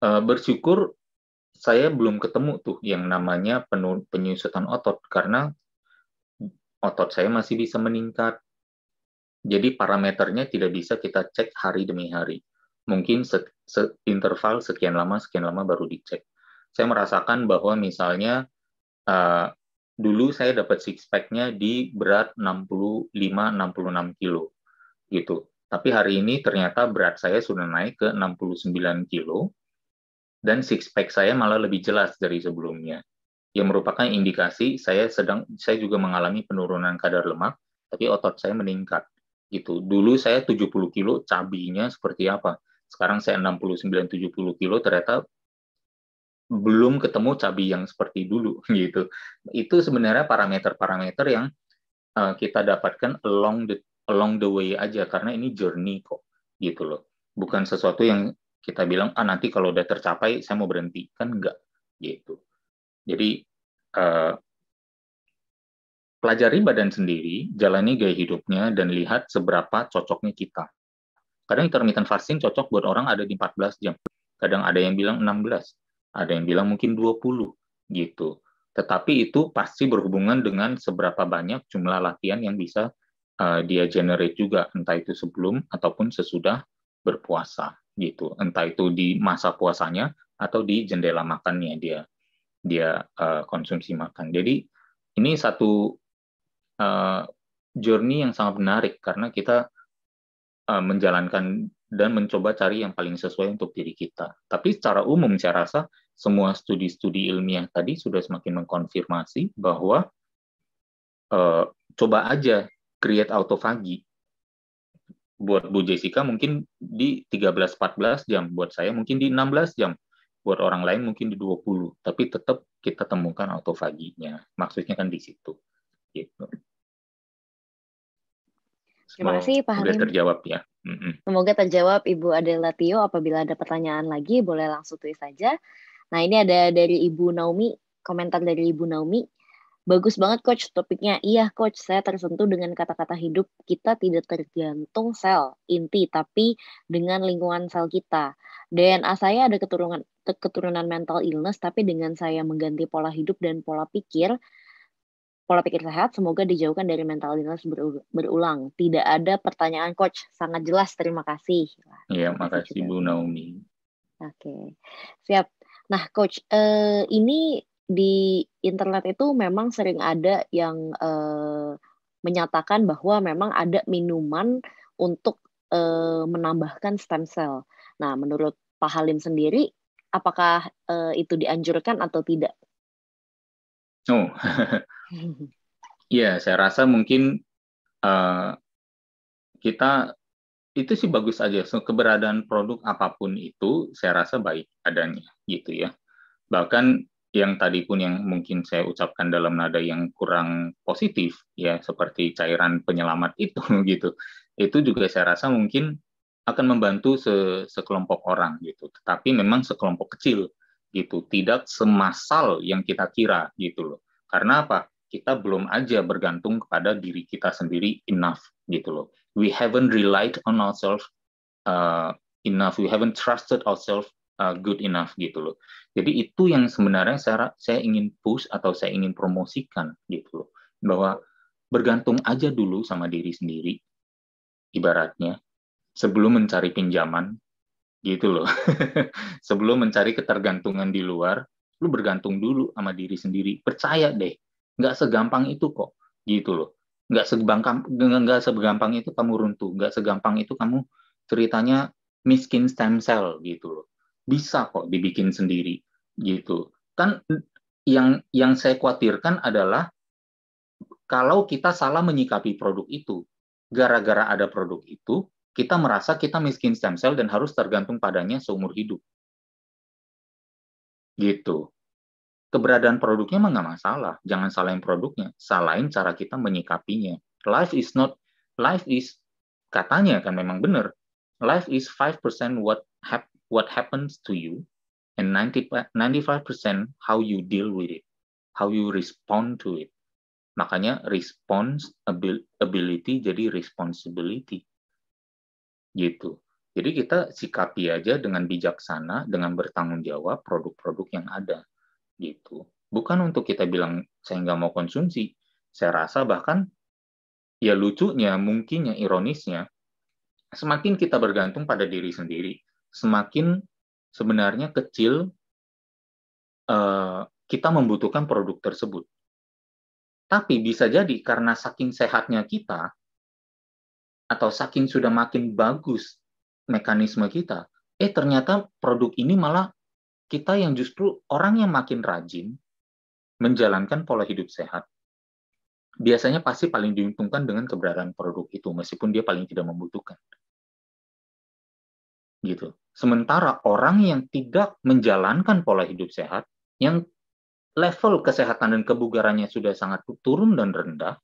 Uh, bersyukur saya belum ketemu tuh yang namanya penyusutan otot karena otot saya masih bisa meningkat. Jadi parameternya tidak bisa kita cek hari demi hari. Mungkin se se interval sekian lama sekian lama baru dicek. Saya merasakan bahwa misalnya uh, dulu saya dapat six pack-nya di berat 65 66 kilo gitu. Tapi hari ini ternyata berat saya sudah naik ke 69 kilo dan six pack saya malah lebih jelas dari sebelumnya. Yang merupakan indikasi saya sedang saya juga mengalami penurunan kadar lemak tapi otot saya meningkat gitu. Dulu saya 70 kilo cabinya seperti apa? Sekarang saya 69 70 kilo ternyata belum ketemu cabi yang seperti dulu (laughs) gitu. Itu sebenarnya parameter-parameter yang eh, kita dapatkan along the along the way aja karena ini journey kok gitu loh bukan sesuatu yang kita bilang ah nanti kalau udah tercapai saya mau berhenti kan enggak gitu jadi uh, pelajari badan sendiri jalani gaya hidupnya dan lihat seberapa cocoknya kita kadang intermittent fasting cocok buat orang ada di 14 jam kadang ada yang bilang 16 ada yang bilang mungkin 20 gitu tetapi itu pasti berhubungan dengan seberapa banyak jumlah latihan yang bisa uh, dia generate juga entah itu sebelum ataupun sesudah berpuasa gitu entah itu di masa puasanya atau di jendela makannya dia dia uh, konsumsi makan jadi ini satu uh, journey yang sangat menarik karena kita uh, menjalankan dan mencoba cari yang paling sesuai untuk diri kita. Tapi secara umum saya rasa semua studi-studi ilmiah tadi sudah semakin mengkonfirmasi bahwa uh, coba aja create autofagi buat Bu Jessica mungkin di 13-14 jam, buat saya mungkin di 16 jam, buat orang lain mungkin di 20, tapi tetap kita temukan autofaginya. Maksudnya kan di situ. Gitu. Terima kasih Pak terjawab ya. Semoga terjawab Ibu Adela Tio. Apabila ada pertanyaan lagi, boleh langsung tulis saja. Nah ini ada dari Ibu Naomi, komentar dari Ibu Naomi. Bagus banget coach topiknya. Iya coach, saya tersentuh dengan kata-kata hidup kita tidak tergantung sel inti tapi dengan lingkungan sel kita. DNA saya ada keturunan keturunan mental illness tapi dengan saya mengganti pola hidup dan pola pikir pola pikir sehat semoga dijauhkan dari mental illness berulang. Tidak ada pertanyaan coach, sangat jelas terima kasih. Iya, makasih Bu Naomi. Oke. Siap. Nah, coach, eh, ini di internet itu memang sering ada yang eh, menyatakan bahwa memang ada minuman untuk eh, menambahkan stem cell. Nah, menurut Pak Halim sendiri, apakah eh, itu dianjurkan atau tidak? Oh, (laughs) ya, saya rasa mungkin uh, kita itu sih bagus aja. So, keberadaan produk apapun itu, saya rasa baik adanya, gitu ya. Bahkan yang tadi pun yang mungkin saya ucapkan dalam nada yang kurang positif ya seperti cairan penyelamat itu (laughs) gitu itu juga saya rasa mungkin akan membantu se sekelompok orang gitu tetapi memang sekelompok kecil gitu tidak semasal yang kita kira gitu loh karena apa kita belum aja bergantung kepada diri kita sendiri enough gitu loh we haven't relied on ourselves uh, enough we haven't trusted ourselves uh, good enough gitu loh. Jadi itu yang sebenarnya saya saya ingin push atau saya ingin promosikan gitu loh. Bahwa bergantung aja dulu sama diri sendiri ibaratnya sebelum mencari pinjaman gitu loh. (laughs) sebelum mencari ketergantungan di luar, lu bergantung dulu sama diri sendiri. Percaya deh, nggak segampang itu kok gitu loh nggak segampang nggak segampang itu kamu runtuh nggak segampang itu kamu ceritanya miskin stem cell gitu loh bisa kok dibikin sendiri gitu kan yang yang saya khawatirkan adalah kalau kita salah menyikapi produk itu gara-gara ada produk itu kita merasa kita miskin stem cell dan harus tergantung padanya seumur hidup gitu keberadaan produknya mah nggak masalah jangan salahin produknya salahin cara kita menyikapinya life is not life is katanya kan memang benar life is 5% what hap, what happens to you and 90, 95% how you deal with it, how you respond to it. Makanya response ability jadi responsibility. Gitu. Jadi kita sikapi aja dengan bijaksana, dengan bertanggung jawab produk-produk yang ada. Gitu. Bukan untuk kita bilang saya nggak mau konsumsi. Saya rasa bahkan ya lucunya, mungkinnya, ironisnya, semakin kita bergantung pada diri sendiri, semakin sebenarnya kecil uh, kita membutuhkan produk tersebut. Tapi bisa jadi karena saking sehatnya kita atau saking sudah makin bagus mekanisme kita, eh ternyata produk ini malah kita yang justru orang yang makin rajin menjalankan pola hidup sehat biasanya pasti paling diuntungkan dengan keberadaan produk itu meskipun dia paling tidak membutuhkan gitu. Sementara orang yang tidak menjalankan pola hidup sehat, yang level kesehatan dan kebugarannya sudah sangat turun dan rendah,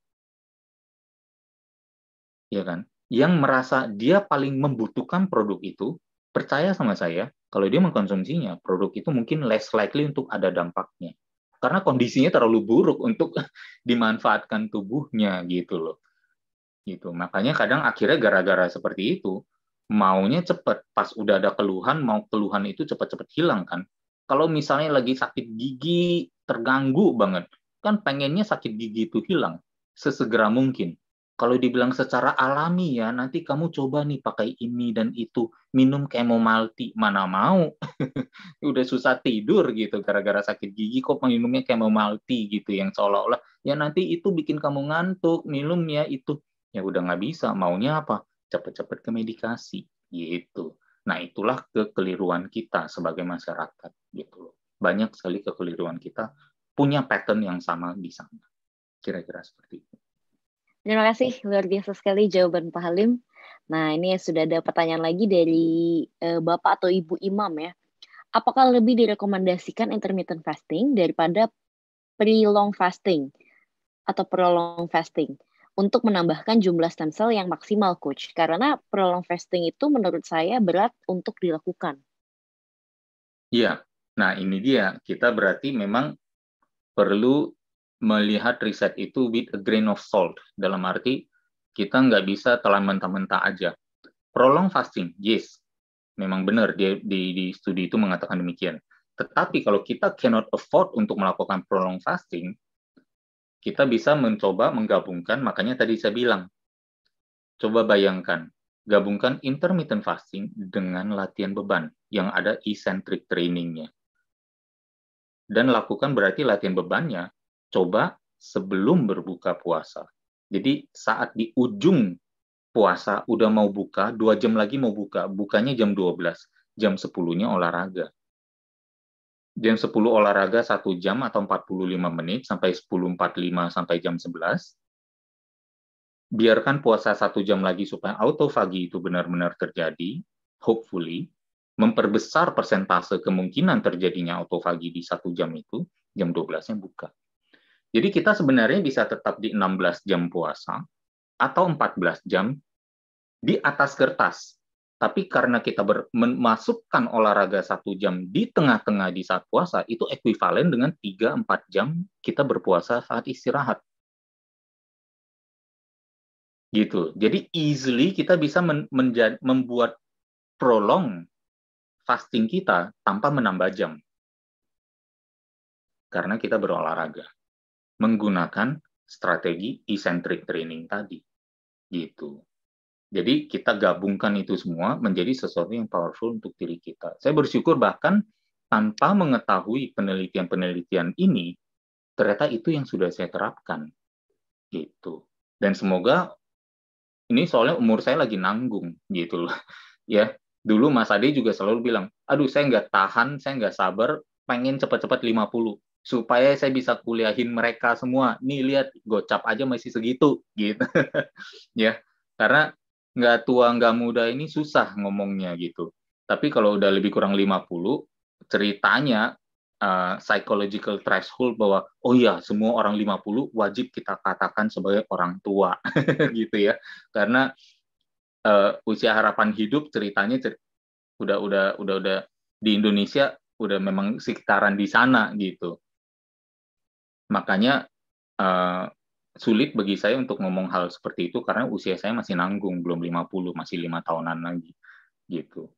ya kan? Yang merasa dia paling membutuhkan produk itu, percaya sama saya, kalau dia mengkonsumsinya, produk itu mungkin less likely untuk ada dampaknya. Karena kondisinya terlalu buruk untuk (laughs) dimanfaatkan tubuhnya gitu loh. Gitu. Makanya kadang akhirnya gara-gara seperti itu, maunya cepat pas udah ada keluhan mau keluhan itu cepat-cepat hilang kan kalau misalnya lagi sakit gigi terganggu banget kan pengennya sakit gigi itu hilang sesegera mungkin kalau dibilang secara alami ya nanti kamu coba nih pakai ini dan itu minum kemomalti mana mau (laughs) udah susah tidur gitu gara-gara sakit gigi kok minumnya kemomalti gitu yang seolah-olah ya nanti itu bikin kamu ngantuk minumnya itu ya udah nggak bisa maunya apa cepat-cepat ke medikasi gitu. Nah, itulah kekeliruan kita sebagai masyarakat gitu loh. Banyak sekali kekeliruan kita punya pattern yang sama di sana. Kira-kira seperti itu. Terima kasih, luar biasa sekali jawaban Pak Halim. Nah, ini sudah ada pertanyaan lagi dari uh, Bapak atau Ibu Imam ya. Apakah lebih direkomendasikan intermittent fasting daripada pre-long fasting atau prolong fasting? untuk menambahkan jumlah stem cell yang maksimal coach karena prolong fasting itu menurut saya berat untuk dilakukan. Iya. Nah, ini dia. Kita berarti memang perlu melihat riset itu with a grain of salt. Dalam arti kita nggak bisa telan mentah-mentah aja. Prolong fasting, yes. Memang benar di, di, di studi itu mengatakan demikian. Tetapi kalau kita cannot afford untuk melakukan prolong fasting, kita bisa mencoba menggabungkan, makanya tadi saya bilang, coba bayangkan, gabungkan intermittent fasting dengan latihan beban yang ada eccentric trainingnya. Dan lakukan berarti latihan bebannya, coba sebelum berbuka puasa. Jadi saat di ujung puasa, udah mau buka, dua jam lagi mau buka, bukanya jam 12, jam 10-nya olahraga jam 10 olahraga 1 jam atau 45 menit sampai 10.45 sampai jam 11. Biarkan puasa 1 jam lagi supaya autofagi itu benar-benar terjadi, hopefully. Memperbesar persentase kemungkinan terjadinya autofagi di 1 jam itu, jam 12-nya buka. Jadi kita sebenarnya bisa tetap di 16 jam puasa atau 14 jam di atas kertas tapi karena kita ber, memasukkan olahraga satu jam di tengah-tengah di saat puasa, itu ekuivalen dengan 3-4 jam kita berpuasa saat istirahat. Gitu. Jadi easily kita bisa men, membuat prolong fasting kita tanpa menambah jam. Karena kita berolahraga. Menggunakan strategi eccentric training tadi. Gitu. Jadi kita gabungkan itu semua menjadi sesuatu yang powerful untuk diri kita. Saya bersyukur bahkan tanpa mengetahui penelitian-penelitian ini, ternyata itu yang sudah saya terapkan. Gitu. Dan semoga ini soalnya umur saya lagi nanggung gitu loh. (laughs) ya, dulu Mas Ade juga selalu bilang, aduh saya nggak tahan, saya nggak sabar, pengen cepat-cepat 50 supaya saya bisa kuliahin mereka semua. Nih lihat gocap aja masih segitu gitu. (laughs) ya, karena nggak tua nggak muda ini susah ngomongnya gitu. Tapi kalau udah lebih kurang 50, ceritanya uh, psychological threshold bahwa oh iya semua orang 50 wajib kita katakan sebagai orang tua (laughs) gitu ya. Karena uh, usia harapan hidup ceritanya cer udah udah udah udah di Indonesia udah memang sekitaran di sana gitu. Makanya uh, sulit bagi saya untuk ngomong hal seperti itu karena usia saya masih nanggung belum 50 masih lima tahunan lagi gitu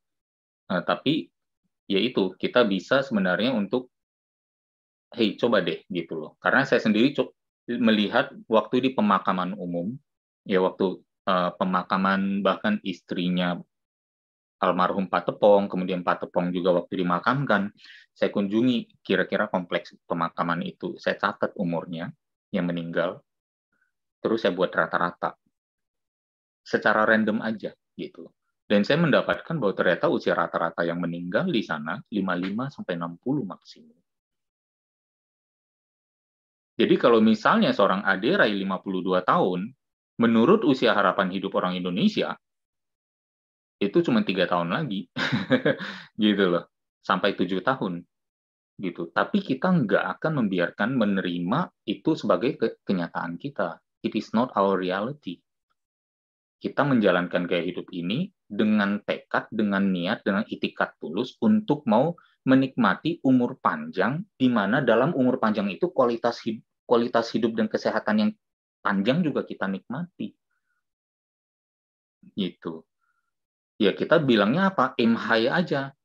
nah, tapi ya itu kita bisa sebenarnya untuk hei coba deh gitu loh karena saya sendiri melihat waktu di pemakaman umum ya waktu uh, pemakaman bahkan istrinya almarhum Pak Tepong kemudian Pak Tepong juga waktu dimakamkan saya kunjungi kira-kira kompleks pemakaman itu saya catat umurnya yang meninggal terus saya buat rata-rata secara random aja gitu. Dan saya mendapatkan bahwa ternyata usia rata-rata yang meninggal di sana 55 sampai 60 maksimum. Jadi kalau misalnya seorang Aderai 52 tahun, menurut usia harapan hidup orang Indonesia, itu cuma tiga tahun lagi. (laughs) gitu loh. Sampai tujuh tahun. gitu. Tapi kita nggak akan membiarkan menerima itu sebagai kenyataan kita It is not our reality. Kita menjalankan gaya hidup ini dengan tekad, dengan niat, dengan itikat tulus untuk mau menikmati umur panjang di mana dalam umur panjang itu kualitas hidup, kualitas hidup dan kesehatan yang panjang juga kita nikmati. Gitu. Ya kita bilangnya apa? Aim high aja.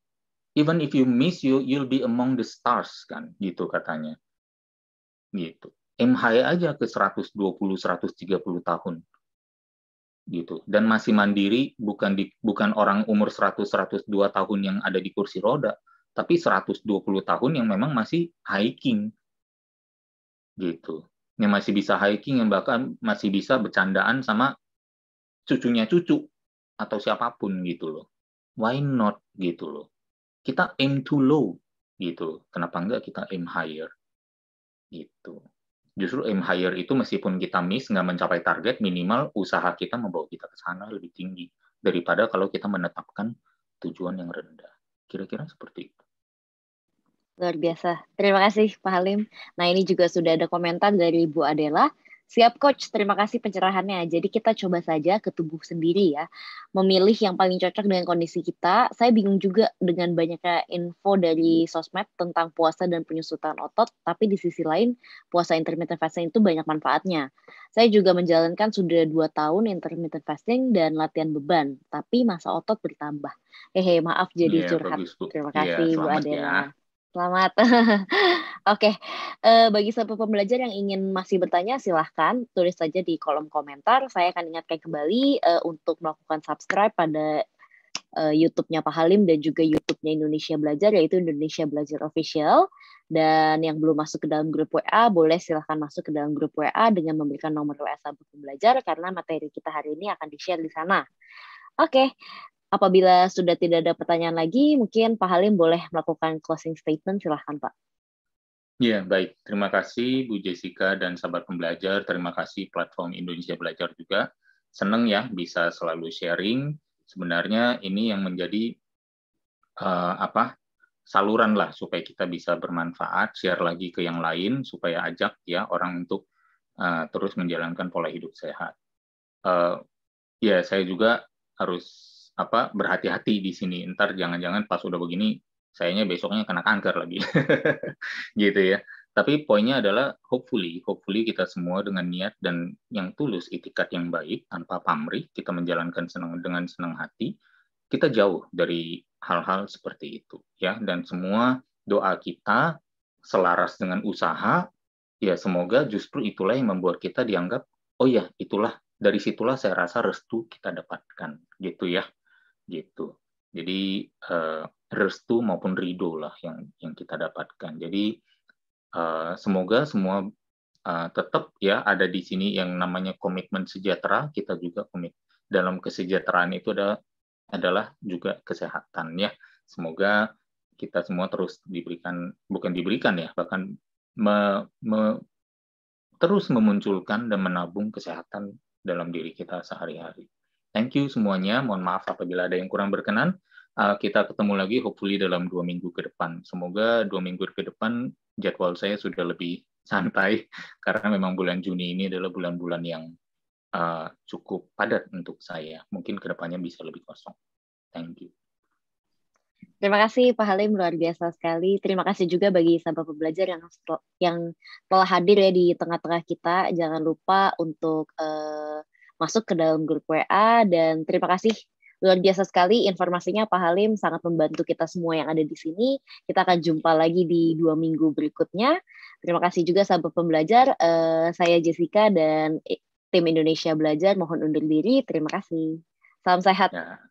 Even if you miss you, you'll be among the stars kan, gitu katanya. Gitu. MHI e aja ke 120 130 tahun gitu dan masih mandiri bukan di bukan orang umur 100 102 tahun yang ada di kursi roda tapi 120 tahun yang memang masih hiking gitu yang masih bisa hiking yang bahkan masih bisa bercandaan sama cucunya cucu atau siapapun gitu loh why not gitu loh kita aim too low gitu kenapa enggak kita aim higher gitu justru aim higher itu meskipun kita miss nggak mencapai target minimal usaha kita membawa kita ke sana lebih tinggi daripada kalau kita menetapkan tujuan yang rendah kira-kira seperti itu luar biasa terima kasih Pak Halim nah ini juga sudah ada komentar dari Bu Adela Siap coach, terima kasih pencerahannya. Jadi kita coba saja ke tubuh sendiri ya. Memilih yang paling cocok dengan kondisi kita. Saya bingung juga dengan banyaknya info dari sosmed tentang puasa dan penyusutan otot, tapi di sisi lain puasa intermittent fasting itu banyak manfaatnya. Saya juga menjalankan sudah dua tahun intermittent fasting dan latihan beban, tapi masa otot bertambah. Hehe, maaf jadi yeah, curhat. Terima iya, kasih yeah, Bu Adela. Ya. Selamat. (laughs) Oke, okay. uh, eh, bagi sahabat pembelajar yang ingin masih bertanya, silahkan tulis saja di kolom komentar. Saya akan ingatkan kembali uh, untuk melakukan subscribe pada uh, YouTube-nya Pak Halim dan juga YouTube-nya Indonesia Belajar, yaitu Indonesia Belajar Official. Dan yang belum masuk ke dalam grup WA, boleh silahkan masuk ke dalam grup WA dengan memberikan nomor WA sahabat pembelajar, karena materi kita hari ini akan di-share di sana. Oke, Apabila sudah tidak ada pertanyaan lagi, mungkin Pak Halim boleh melakukan closing statement. Silahkan, Pak. Ya, baik. Terima kasih Bu Jessica dan sahabat pembelajar. Terima kasih platform Indonesia Belajar juga. Senang ya bisa selalu sharing. Sebenarnya ini yang menjadi uh, apa saluran lah supaya kita bisa bermanfaat, share lagi ke yang lain supaya ajak ya orang untuk uh, terus menjalankan pola hidup sehat. Uh, ya, saya juga harus apa berhati-hati di sini ntar jangan-jangan pas udah begini sayangnya besoknya kena kanker lagi (laughs) gitu ya tapi poinnya adalah hopefully hopefully kita semua dengan niat dan yang tulus itikat yang baik tanpa pamrih kita menjalankan senang dengan senang hati kita jauh dari hal-hal seperti itu ya dan semua doa kita selaras dengan usaha ya semoga justru itulah yang membuat kita dianggap oh ya itulah dari situlah saya rasa restu kita dapatkan gitu ya gitu. Jadi uh, restu maupun ridho lah yang yang kita dapatkan. Jadi uh, semoga semua uh, tetap ya ada di sini yang namanya komitmen sejahtera. Kita juga komit dalam kesejahteraan itu ada adalah juga kesehatan ya. Semoga kita semua terus diberikan bukan diberikan ya bahkan me, me, terus memunculkan dan menabung kesehatan dalam diri kita sehari-hari. Thank you semuanya. Mohon maaf apabila ada yang kurang berkenan. Uh, kita ketemu lagi hopefully dalam dua minggu ke depan. Semoga dua minggu ke depan jadwal saya sudah lebih (laughs) santai karena memang bulan Juni ini adalah bulan-bulan yang uh, cukup padat untuk saya. Mungkin kedepannya bisa lebih kosong. Thank you. Terima kasih Pak Halim luar biasa sekali. Terima kasih juga bagi sahabat pembelajar yang yang telah hadir ya di tengah-tengah kita. Jangan lupa untuk uh, masuk ke dalam grup WA dan terima kasih luar biasa sekali informasinya Pak Halim sangat membantu kita semua yang ada di sini. Kita akan jumpa lagi di dua minggu berikutnya. Terima kasih juga sahabat pembelajar. Uh, saya Jessica dan eh, tim Indonesia Belajar mohon undur diri. Terima kasih. Salam sehat. Ya.